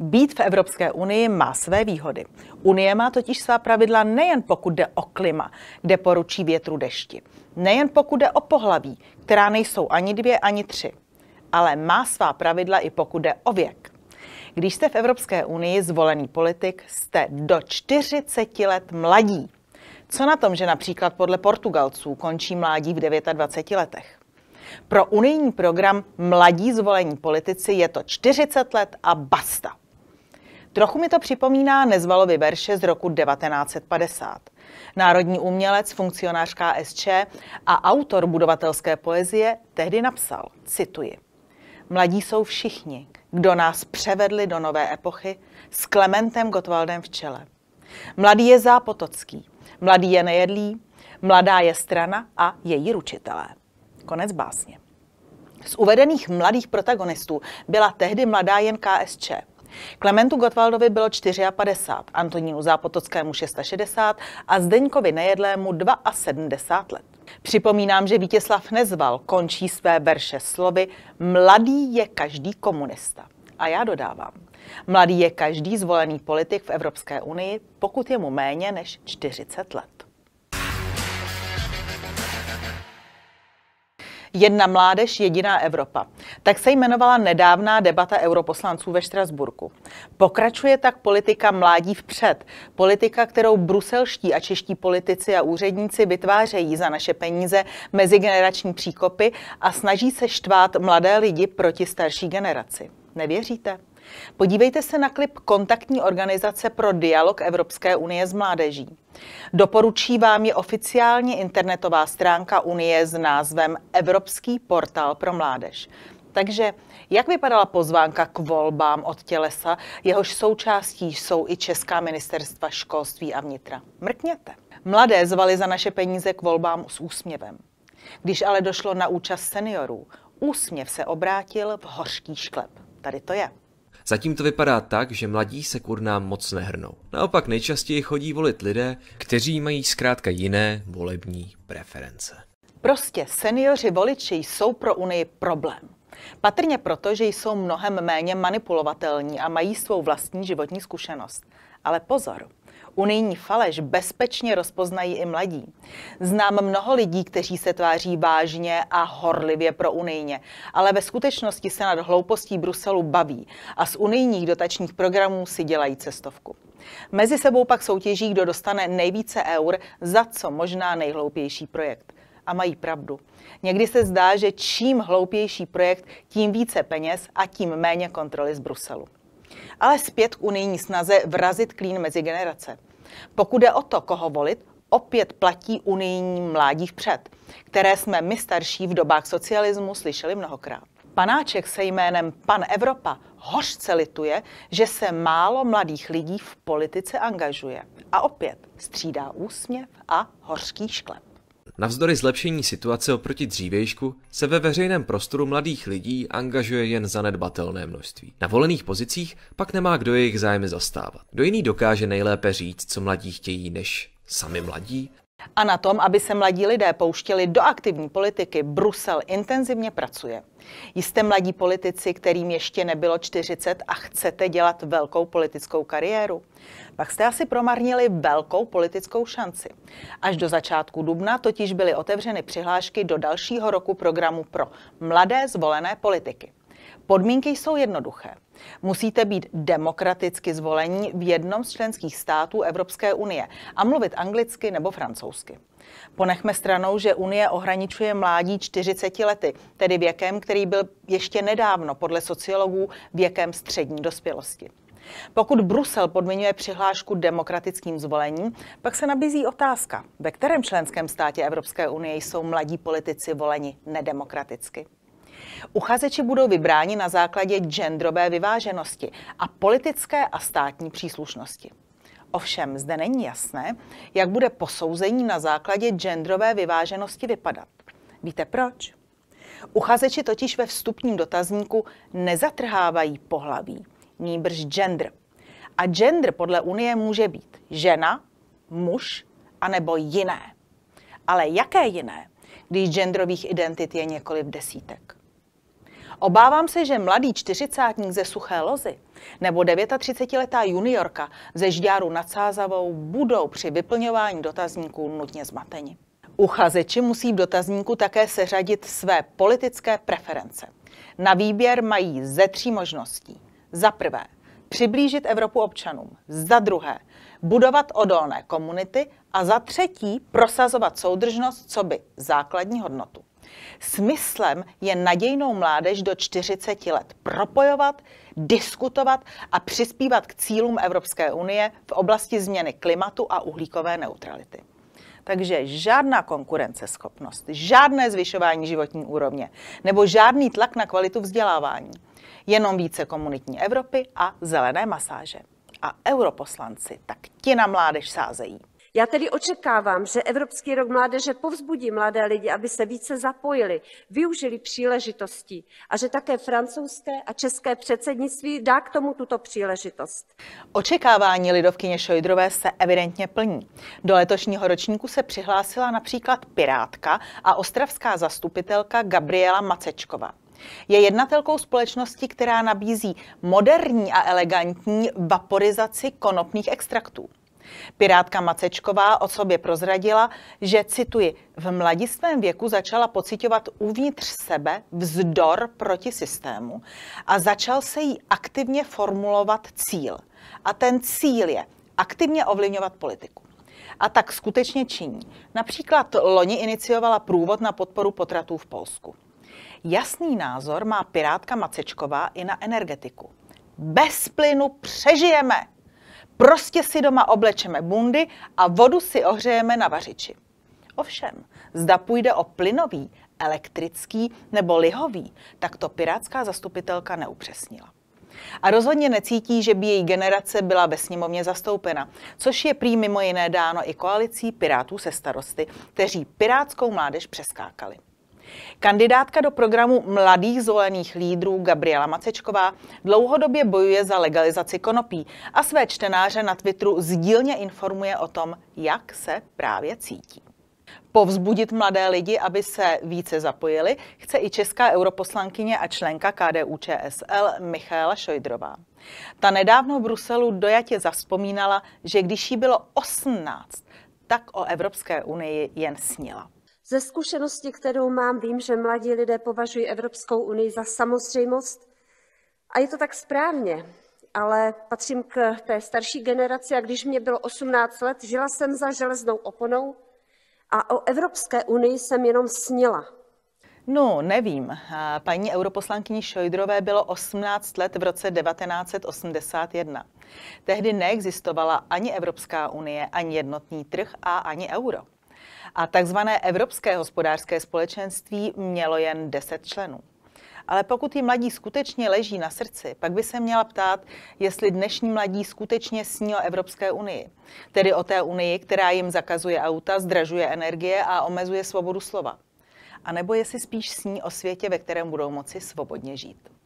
Být v Evropské unii má své výhody. Unie má totiž svá pravidla nejen pokud jde o klima, kde poručí větru dešti, nejen pokud jde o pohlaví, která nejsou ani dvě, ani tři, ale má svá pravidla i pokud jde o věk. Když jste v Evropské unii zvolený politik, jste do 40 let mladí. Co na tom, že například podle Portugalců končí mládí v 29 letech? Pro unijní program Mladí zvolení politici je to 40 let a basta. Trochu mi to připomíná Nezvalovi verše z roku 1950. Národní umělec, funkcionář KSČ a autor budovatelské poezie tehdy napsal, cituji, Mladí jsou všichni, kdo nás převedli do nové epochy s Klementem Gotwaldem v čele. Mladý je Zápotocký, mladý je Nejedlý, mladá je strana a její ručitelé. Konec básně. Z uvedených mladých protagonistů byla tehdy mladá jen KSČ – Klementu Gotwaldovi bylo 54, Antonínu Zápotockému 660 a Zdeňkovi Nejedlému 72 let. Připomínám, že Vítězslav Nezval končí své verše slovy Mladý je každý komunista. A já dodávám, mladý je každý zvolený politik v Evropské unii, pokud je mu méně než 40 let. Jedna mládež, jediná Evropa. Tak se jmenovala nedávná debata europoslanců ve Štrasburku. Pokračuje tak politika mládí vpřed. Politika, kterou bruselští a čeští politici a úředníci vytvářejí za naše peníze mezigenerační příkopy a snaží se štvát mladé lidi proti starší generaci. Nevěříte? Podívejte se na klip Kontaktní organizace pro dialog Evropské unie s mládeží. Doporučí vám je oficiálně internetová stránka Unie s názvem Evropský portál pro mládež. Takže jak vypadala pozvánka k volbám od tělesa, jehož součástí jsou i Česká ministerstva školství a vnitra? Mrkněte. Mladé zvali za naše peníze k volbám s úsměvem. Když ale došlo na účast seniorů, úsměv se obrátil v hořký šklep. Tady to je. Zatím to vypadá tak, že mladí se k urnám moc nehrnou. Naopak nejčastěji chodí volit lidé, kteří mají zkrátka jiné volební preference. Prostě seniori voliči jsou pro Unii problém. Patrně proto, že jsou mnohem méně manipulovatelní a mají svou vlastní životní zkušenost. Ale pozor, Unijní faleš bezpečně rozpoznají i mladí. Znám mnoho lidí, kteří se tváří vážně a horlivě pro unijně, ale ve skutečnosti se nad hloupostí Bruselu baví a z unijních dotačních programů si dělají cestovku. Mezi sebou pak soutěží, kdo dostane nejvíce eur za co možná nejhloupější projekt a mají pravdu. Někdy se zdá, že čím hloupější projekt, tím více peněz a tím méně kontroly z Bruselu. Ale zpět k unijní snaze vrazit klín mezi generace. Pokud je o to, koho volit, opět platí unijní mládí vpřed, které jsme my starší v dobách socialismu slyšeli mnohokrát. Panáček se jménem Pan Evropa hořce lituje, že se málo mladých lidí v politice angažuje. A opět střídá úsměv a hořký šklep. Navzdory zlepšení situace oproti dřívějšku se ve veřejném prostoru mladých lidí angažuje jen zanedbatelné množství. Na volených pozicích pak nemá kdo jejich zájmy zastávat. Do jiný dokáže nejlépe říct, co mladí chtějí, než sami mladí? A na tom, aby se mladí lidé pouštěli do aktivní politiky, Brusel intenzivně pracuje. Jste mladí politici, kterým ještě nebylo 40 a chcete dělat velkou politickou kariéru? Pak jste asi promarnili velkou politickou šanci. Až do začátku dubna totiž byly otevřeny přihlášky do dalšího roku programu pro mladé zvolené politiky. Podmínky jsou jednoduché. Musíte být demokraticky zvolení v jednom z členských států Evropské unie a mluvit anglicky nebo francouzsky. Ponechme stranou, že Unie ohraničuje mládí 40 lety, tedy věkem, který byl ještě nedávno podle sociologů věkem střední dospělosti. Pokud Brusel podmiňuje přihlášku demokratickým zvolením, pak se nabízí otázka, ve kterém členském státě Evropské unie jsou mladí politici voleni nedemokraticky. Uchazeči budou vybráni na základě genderové vyváženosti a politické a státní příslušnosti. Ovšem zde není jasné, jak bude posouzení na základě genderové vyváženosti vypadat. Víte proč? Uchazeči totiž ve vstupním dotazníku nezatrhávají pohlaví, nýbrž gender. A gender podle Unie může být žena, muž anebo jiné. Ale jaké jiné, když genderových identit je několik desítek? Obávám se, že mladý čtyřicátník ze Suché lozy nebo 39-letá juniorka ze Žďáru nad Sázavou budou při vyplňování dotazníků nutně zmateni. Uchazeči musí v dotazníku také seřadit své politické preference. Na výběr mají ze tří možností. Za prvé, přiblížit Evropu občanům. Za druhé, budovat odolné komunity. A za třetí, prosazovat soudržnost co by základní hodnotu. Smyslem je nadějnou mládež do 40 let propojovat, diskutovat a přispívat k cílům Evropské unie v oblasti změny klimatu a uhlíkové neutrality. Takže žádná konkurenceschopnost, žádné zvyšování životní úrovně nebo žádný tlak na kvalitu vzdělávání. Jenom více komunitní Evropy a zelené masáže. A europoslanci, tak ti na mládež sázejí. Já tedy očekávám, že Evropský rok mládeže povzbudí mladé lidi, aby se více zapojili, využili příležitosti, a že také francouzské a české předsednictví dá k tomu tuto příležitost. Očekávání lidovkyně Šojdrové se evidentně plní. Do letošního ročníku se přihlásila například Pirátka a ostravská zastupitelka Gabriela Macečková. Je jednatelkou společnosti, která nabízí moderní a elegantní vaporizaci konopných extraktů. Pirátka Macečková o sobě prozradila, že, cituji, v mladistvém věku začala pocitovat uvnitř sebe vzdor proti systému a začal se jí aktivně formulovat cíl. A ten cíl je aktivně ovlivňovat politiku. A tak skutečně činí. Například loni iniciovala průvod na podporu potratů v Polsku. Jasný názor má pirátka Macečková i na energetiku. Bez plynu přežijeme, Prostě si doma oblečeme bundy a vodu si ohřejeme na vařiči. Ovšem, zda půjde o plynový, elektrický nebo lihový, tak to pirátská zastupitelka neupřesnila. A rozhodně necítí, že by její generace byla ve sněmovně zastoupena, což je prý mimo jiné dáno i koalicí Pirátů se starosty, kteří pirátskou mládež přeskákali. Kandidátka do programu Mladých zvolených lídrů Gabriela Macečková dlouhodobě bojuje za legalizaci konopí a své čtenáře na Twitteru sdílně informuje o tom, jak se právě cítí. Povzbudit mladé lidi, aby se více zapojili, chce i česká europoslankyně a členka KDU ČSL Michaela Šojdrová. Ta nedávno v Bruselu dojatě zaspomínala, že když jí bylo 18, tak o Evropské unii jen snila. Ze zkušenosti, kterou mám, vím, že mladí lidé považují Evropskou unii za samozřejmost a je to tak správně, ale patřím k té starší generaci a když mě bylo 18 let, žila jsem za železnou oponou a o Evropské unii jsem jenom snila. No, nevím. Paní europoslankyni Šojdrové bylo 18 let v roce 1981. Tehdy neexistovala ani Evropská unie, ani jednotný trh a ani euro. A takzvané Evropské hospodářské společenství mělo jen 10 členů. Ale pokud ji mladí skutečně leží na srdci, pak by se měla ptát, jestli dnešní mladí skutečně sní o Evropské unii. Tedy o té unii, která jim zakazuje auta, zdražuje energie a omezuje svobodu slova. A nebo jestli spíš sní o světě, ve kterém budou moci svobodně žít.